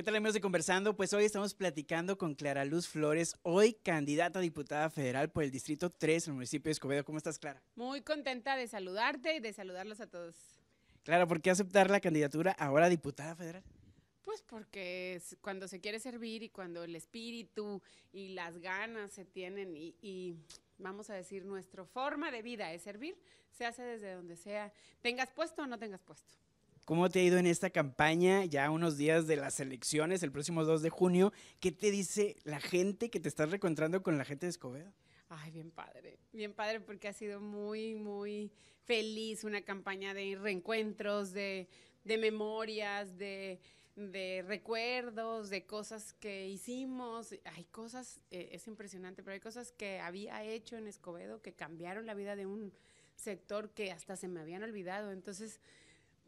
¿Qué tal amigos de Conversando? Pues hoy estamos platicando con Clara Luz Flores, hoy candidata a diputada federal por el Distrito 3 en el municipio de Escobedo. ¿Cómo estás, Clara? Muy contenta de saludarte y de saludarlos a todos. Clara, ¿por qué aceptar la candidatura ahora diputada federal? Pues porque cuando se quiere servir y cuando el espíritu y las ganas se tienen y, y vamos a decir, nuestra forma de vida es servir, se hace desde donde sea, tengas puesto o no tengas puesto. ¿Cómo te ha ido en esta campaña ya unos días de las elecciones, el próximo 2 de junio? ¿Qué te dice la gente que te estás reencontrando con la gente de Escobedo? Ay, bien padre, bien padre porque ha sido muy, muy feliz una campaña de reencuentros, de, memorias, de, recuerdos, de cosas que hicimos. Hay cosas, eh, es impresionante, pero hay cosas que había hecho en Escobedo que cambiaron la vida de un sector que hasta se me habían olvidado. Entonces,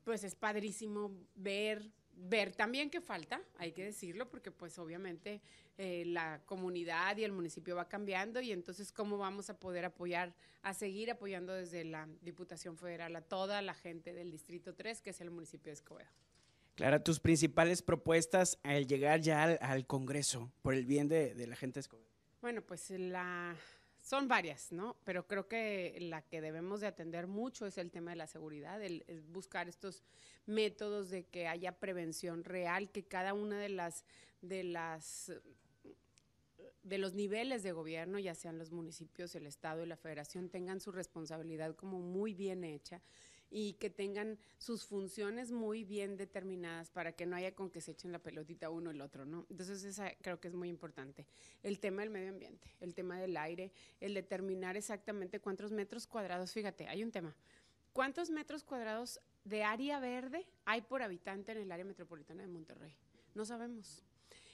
pues es padrísimo ver, ver también que falta, hay que decirlo, porque pues obviamente eh, la comunidad y el municipio va cambiando y entonces cómo vamos a poder apoyar, a seguir apoyando desde la Diputación Federal a toda la gente del Distrito 3, que es el municipio de Escobedo. Clara, tus principales propuestas al llegar ya al, Congreso por el bien de la gente de Escobedo. Bueno, pues la, son varias, ¿no? Pero creo que la que debemos de atender mucho es el tema de la seguridad, el, buscar estos métodos de que haya prevención real, que cada una de las de las de los niveles de gobierno, ya sean los municipios, el Estado y la Federación, tengan su responsabilidad como muy bien hecha y que tengan sus funciones muy bien determinadas para que no haya con que se echen la pelotita uno el otro, ¿no? Entonces esa creo que es muy importante. El tema del medio ambiente, el tema del aire, el determinar exactamente cuántos metros cuadrados, fíjate, hay un tema. ¿Cuántos metros cuadrados de área verde hay por habitante en el área metropolitana de Monterrey? No sabemos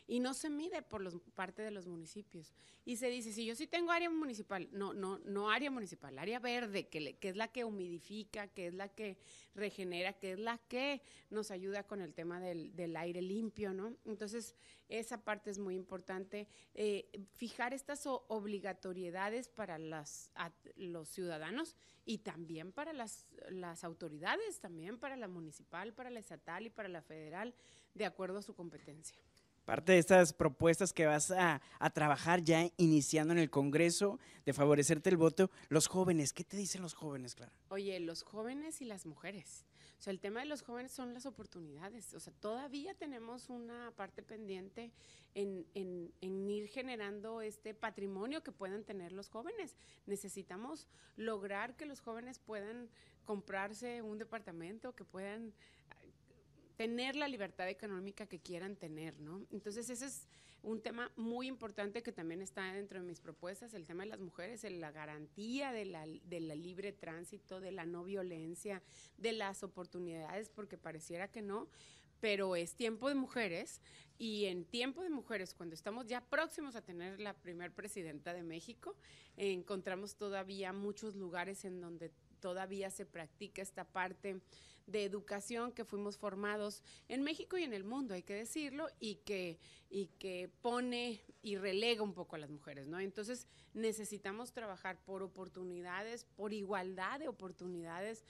y no se mide por los, parte de los municipios. Y se dice, si yo sí tengo área municipal, no, no, no área municipal, área verde, que, que es la que humidifica, que es la que regenera, que es la que nos ayuda con el tema del, aire limpio, ¿no? Entonces, esa parte es muy importante. Eh, fijar estas obligatoriedades para las, los ciudadanos y también para las, las autoridades, también para la municipal, para la estatal y para la federal, de acuerdo a su competencia. Parte de estas propuestas que vas a, trabajar ya iniciando en el Congreso de favorecerte el voto, los jóvenes, ¿qué te dicen los jóvenes, Clara? Oye, los jóvenes y las mujeres. O sea, el tema de los jóvenes son las oportunidades. O sea, todavía tenemos una parte pendiente en, en ir generando este patrimonio que puedan tener los jóvenes. Necesitamos lograr que los jóvenes puedan comprarse un departamento, que puedan tener la libertad económica que quieran tener, ¿no? Entonces ese es un tema muy importante que también está dentro de mis propuestas, el tema de las mujeres, la garantía de la, libre tránsito, de la no violencia, de las oportunidades, porque pareciera que no, pero es tiempo de mujeres y en tiempo de mujeres, cuando estamos ya próximos a tener la primer presidenta de México, encontramos todavía muchos lugares en donde todavía se practica esta parte de educación que fuimos formados en México y en el mundo, hay que decirlo, y que, y que pone y relega un poco a las mujeres, ¿no? Entonces necesitamos trabajar por oportunidades, por igualdad de oportunidades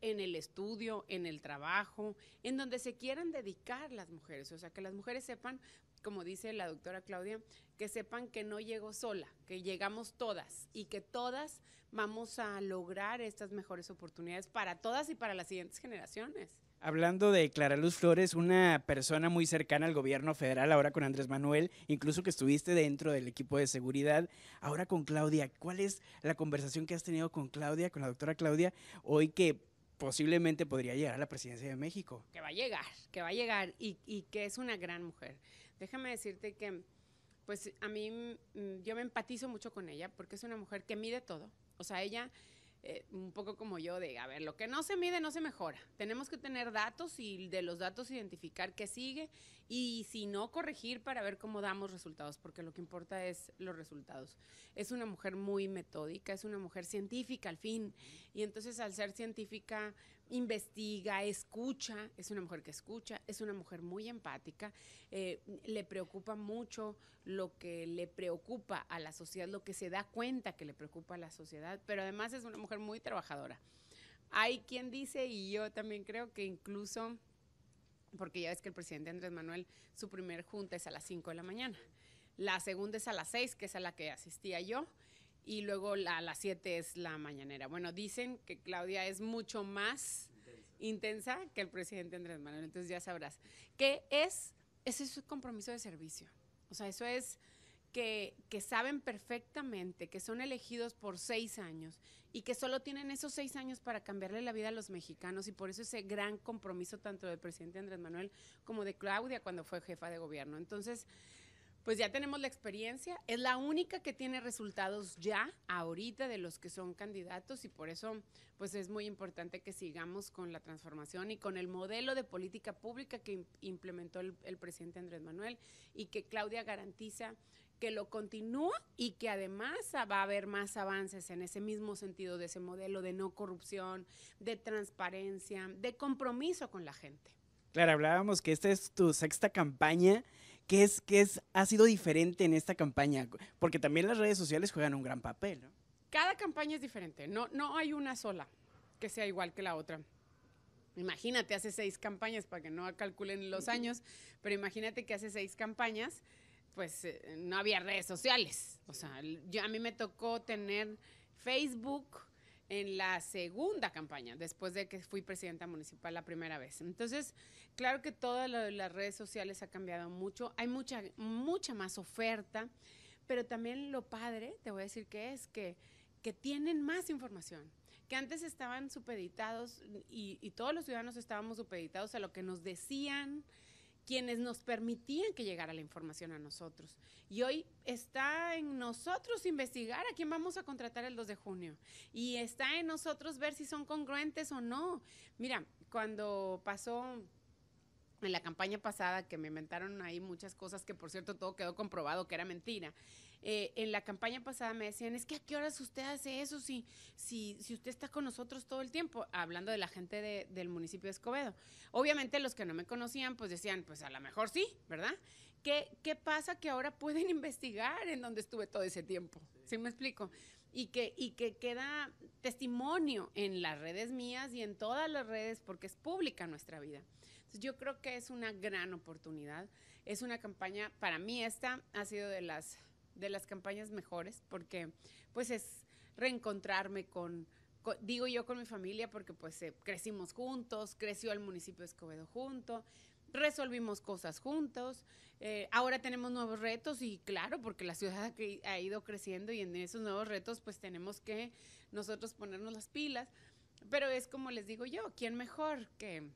en el estudio, en el trabajo, en donde se quieran dedicar las mujeres, o sea, que las mujeres sepan como dice la doctora Claudia, que sepan que no llegó sola, que llegamos todas y que todas vamos a lograr estas mejores oportunidades para todas y para las siguientes generaciones. Hablando de Clara Luz Flores, una persona muy cercana al gobierno federal, ahora con Andrés Manuel, incluso que estuviste dentro del equipo de seguridad, ahora con Claudia, ¿cuál es la conversación que has tenido con Claudia, con la doctora Claudia, hoy que posiblemente podría llegar a la presidencia de México. Que va a llegar, que va a llegar y, que es una gran mujer. Déjame decirte que, pues a mí, mm, yo me empatizo mucho con ella porque es una mujer que mide todo. O sea, ella eh, un poco como yo de, a ver, lo que no se mide no se mejora. Tenemos que tener datos y de los datos identificar qué sigue y si no, corregir para ver cómo damos resultados, porque lo que importa es los resultados. Es una mujer muy metódica, es una mujer científica al fin, y entonces al ser científica investiga, escucha, es una mujer que escucha, es una mujer muy empática, eh, le preocupa mucho lo que le preocupa a la sociedad, lo que se da cuenta que le preocupa a la sociedad, pero además es una mujer muy trabajadora. Hay quien dice, y yo también creo que incluso, porque ya ves que el presidente Andrés Manuel, su primer junta es a las 5 de la mañana, la segunda es a las 6, que es a la que asistía yo, y luego a las 7 es la mañanera. Bueno, dicen que Claudia es mucho más intensa. que el presidente Andrés Manuel, entonces ya sabrás. ¿Qué es? Ese es su compromiso de servicio. O sea, eso es que, que saben perfectamente que son elegidos por seis años y que solo tienen esos seis años para cambiarle la vida a los mexicanos y por eso ese gran compromiso tanto del presidente Andrés Manuel como de Claudia cuando fue jefa de gobierno. Entonces, pues ya tenemos la experiencia. Es la única que tiene resultados ya, ahorita, de los que son candidatos y por eso, pues es muy importante que sigamos con la transformación y con el modelo de política pública que implementó el, el presidente Andrés Manuel y que Claudia garantiza que lo continúa y que además va a haber más avances en ese mismo sentido de ese modelo de no corrupción, de transparencia, de compromiso con la gente. Claro, hablábamos que esta es tu sexta campaña ¿Qué es, qué es, ha sido diferente en esta campaña? Porque también las redes sociales juegan un gran papel, Cada campaña es diferente, no, no hay una sola que sea igual que la otra. Imagínate, hace seis campañas, para que no calculen los años, pero imagínate que hace seis campañas, pues eh, no había redes sociales. O sea, yo, a mí me tocó tener Facebook, en la segunda campaña, después de que fui presidenta municipal la primera vez. Entonces, claro que todas las redes sociales ha cambiado mucho, hay mucha, mucha más oferta, pero también lo padre, te voy a decir que es que, que tienen más información, que antes estaban supeditados y, y todos los ciudadanos estábamos supeditados a lo que nos decían, quienes nos permitían que llegara la información a nosotros. Y hoy está en nosotros investigar a quién vamos a contratar el 2 de junio. Y está en nosotros ver si son congruentes o no. Mira, cuando pasó en la campaña pasada que me inventaron ahí muchas cosas que por cierto todo quedó comprobado que era mentira. Eh, en la campaña pasada me decían, es que a qué horas usted hace eso si, si, si usted está con nosotros todo el tiempo, hablando de la gente del municipio de Escobedo. Obviamente los que no me conocían, pues decían, pues a lo mejor sí, ¿verdad? ¿Qué, qué pasa que ahora pueden investigar en dónde estuve todo ese tiempo? ¿Sí, me explico? y que, y que queda testimonio en las redes mías y en todas las redes porque es pública nuestra vida. Entonces yo creo que es una gran oportunidad. Es una campaña, para mí esta ha sido de las de las campañas mejores, porque pues es reencontrarme con, digo yo con mi familia, porque pues eh, crecimos juntos, creció el municipio de Escobedo junto, resolvimos cosas juntos, eh, ahora tenemos nuevos retos y claro, porque la ciudad ha ido creciendo y en esos nuevos retos pues tenemos que nosotros ponernos las pilas, pero es como les digo yo, ¿quién mejor que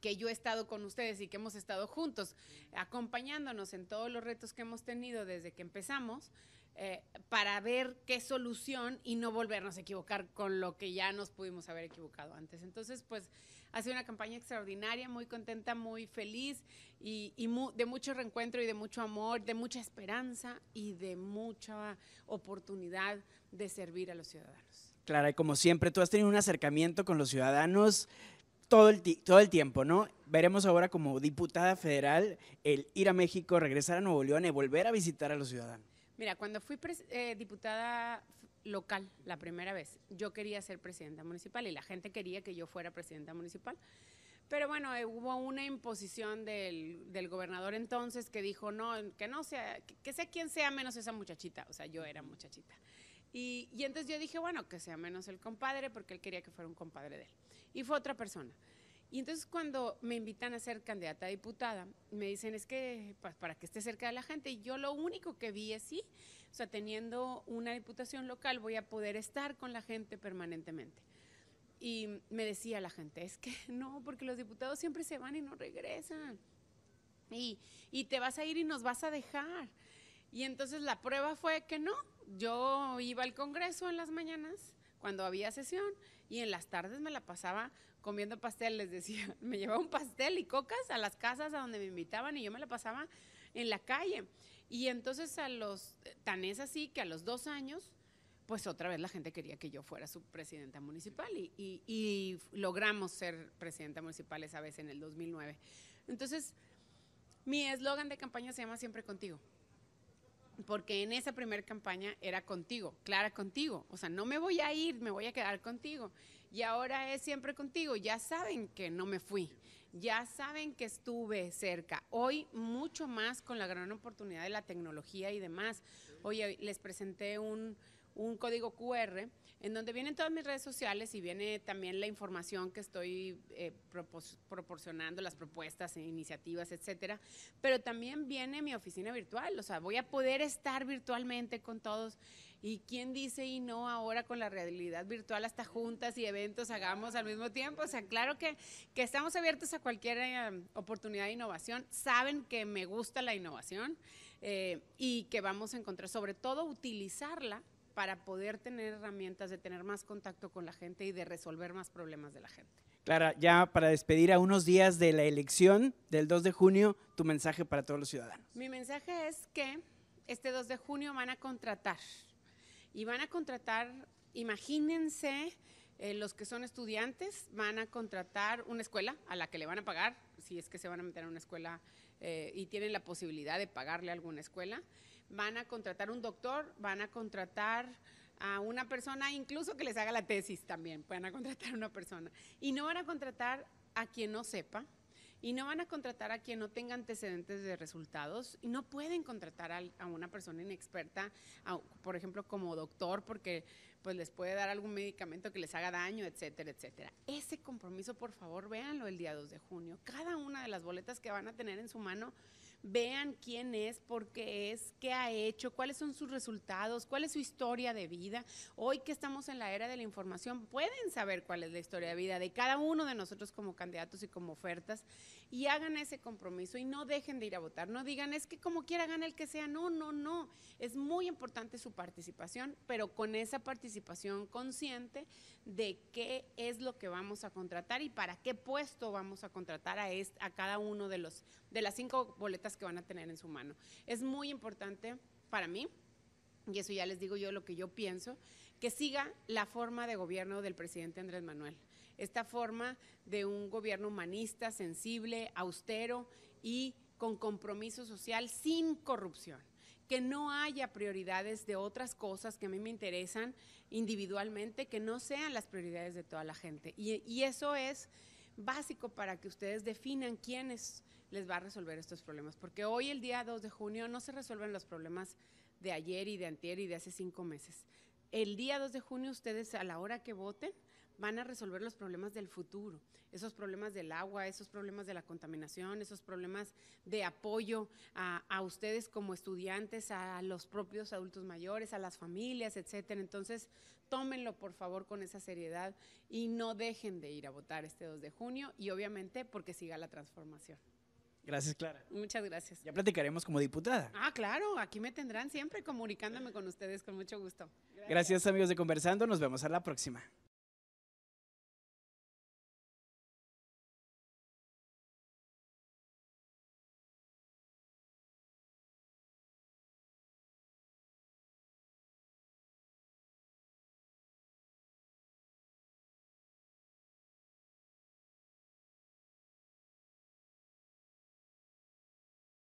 que, yo he estado con ustedes y que hemos estado juntos, acompañándonos en todos los retos que hemos tenido desde que empezamos, eh, para ver qué solución y no volvernos a equivocar con lo que ya nos pudimos haber equivocado antes. Entonces, pues ha sido una campaña extraordinaria, muy contenta, muy feliz y, de mucho reencuentro y de mucho amor, de mucha esperanza y de mucha oportunidad de servir a los ciudadanos. Clara, como siempre, tú has tenido un acercamiento con los ciudadanos todo el, todo el tiempo, ¿no? Veremos ahora como diputada federal el ir a México, regresar a Nuevo León y volver a visitar a los ciudadanos. Mira, cuando fui eh, diputada local la primera vez, yo quería ser presidenta municipal y la gente quería que yo fuera presidenta municipal. Pero bueno, eh, hubo una imposición del, del, gobernador entonces que dijo, no, que no sea, que sea quien sea menos esa muchachita. O sea, yo era muchachita. Y, entonces yo dije, bueno, que sea menos el compadre, porque él quería que fuera un compadre de él. Y fue otra persona. Y entonces cuando me invitan a ser candidata a diputada, me dicen, es que pues, para que esté cerca de la gente, y yo lo único que vi es sí, o sea, teniendo una diputación local voy a poder estar con la gente permanentemente. Y me decía la gente, es que no, porque los diputados siempre se van y no regresan. Y, y te vas a ir y nos vas a dejar. Y entonces la prueba fue que no, yo iba al Congreso en las mañanas cuando había sesión y en las tardes me la pasaba comiendo pastel, les decía, me llevaba un pastel y cocas a las casas a donde me invitaban y yo me la pasaba en la calle. Y entonces a los, tan es así que a los dos años, pues otra vez la gente quería que yo fuera su presidenta municipal y logramos ser presidenta municipal esa vez en el 2009. Entonces, mi eslogan de campaña se llama Siempre contigo porque en esa primera campaña era contigo, Clara contigo, o sea, no me voy a ir, me voy a quedar contigo. Y ahora es siempre contigo, ya saben que no me fui, ya saben que estuve cerca. Hoy mucho más con la gran oportunidad de la tecnología y demás. Hoy les presenté un, un código QR en donde vienen todas mis redes sociales y viene también la información que estoy eh, proporcionando, las propuestas, e iniciativas, etcétera. Pero también viene mi oficina virtual, o sea, voy a poder estar virtualmente con todos. ¿Y quién dice y no ahora con la realidad virtual hasta juntas y eventos hagamos al mismo tiempo? O sea, claro que, estamos abiertos a cualquier eh, oportunidad de innovación. Saben que me gusta la innovación eh, y que vamos a encontrar, sobre todo utilizarla para poder tener herramientas de tener más contacto con la gente y de resolver más problemas de la gente. Clara, ya para despedir a unos días de la elección del 2 de junio, tu mensaje para todos los ciudadanos. Mi mensaje es que este 2 de junio van a contratar y van a contratar, imagínense, eh, los que son estudiantes van a contratar una escuela a la que le van a pagar, si es que se van a meter a una escuela eh, y tienen la posibilidad de pagarle a alguna escuela van a contratar un doctor, van a contratar a una persona, incluso que les haga la tesis también, van a contratar a una persona. Y no van a contratar a quien no sepa, y no van a contratar a quien no tenga antecedentes de resultados, y no pueden contratar a, una persona inexperta, por ejemplo, como doctor, porque pues les puede dar algún medicamento que les haga daño, etcétera, etcétera. Ese compromiso, por favor, véanlo el día 2 de junio. Cada una de las boletas que van a tener en su mano vean quién es, por qué es, qué ha hecho, cuáles son sus resultados, cuál es su historia de vida. Hoy que estamos en la era de la información, pueden saber cuál es la historia de vida de cada uno de nosotros como candidatos y como ofertas y hagan ese compromiso y no dejen de ir a votar, no digan es que como quiera gane el que sea, no, no, no, es muy importante su participación, pero con esa participación consciente de qué es lo que vamos a contratar y para qué puesto vamos a contratar a, a cada uno de, los, de las cinco boletas que van a tener en su mano. Es muy importante para mí, y eso ya les digo yo lo que yo pienso, que siga la forma de gobierno del presidente Andrés Manuel. Esta forma de un gobierno humanista, sensible, austero y con compromiso social sin corrupción que no haya prioridades de otras cosas que a mí me interesan individualmente, que no sean las prioridades de toda la gente. Y, y eso es básico para que ustedes definan quiénes les va a resolver estos problemas, porque hoy el día 2 de junio no se resuelven los problemas de ayer y de antier y de hace cinco meses. El día 2 de junio ustedes a la hora que voten van a resolver los problemas del futuro, esos problemas del agua, esos problemas de la contaminación, esos problemas de apoyo a, ustedes como estudiantes, a los propios adultos mayores, a las familias, etcétera. Entonces, tómenlo por favor con esa seriedad y no dejen de ir a votar este 2 de junio y obviamente porque siga la transformación. Gracias, Clara. Muchas gracias. Ya platicaremos como diputada. Ah, claro, aquí me tendrán siempre comunicándome con ustedes con mucho gusto. Gracias, gracias amigos de Conversando, nos vemos a la próxima.